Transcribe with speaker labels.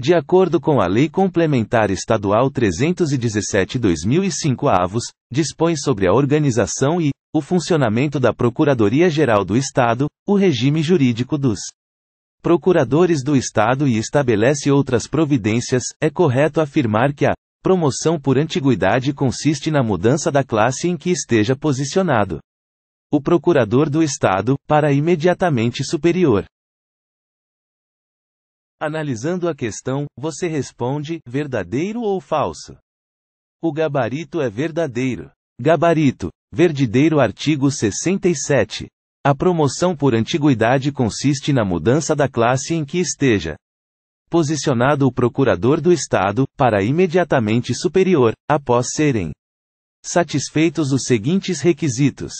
Speaker 1: De acordo com a Lei Complementar Estadual 317-2005 avos, dispõe sobre a organização e o funcionamento da Procuradoria-Geral do Estado, o regime jurídico dos procuradores do Estado e estabelece outras providências, é correto afirmar que a promoção por antiguidade consiste na mudança da classe em que esteja posicionado o procurador do Estado, para imediatamente superior. Analisando a questão, você responde: verdadeiro ou falso? O gabarito é verdadeiro. Gabarito. Verdideiro artigo 67. A promoção por antiguidade consiste na mudança da classe em que esteja posicionado o procurador do Estado, para imediatamente superior, após serem satisfeitos os seguintes requisitos.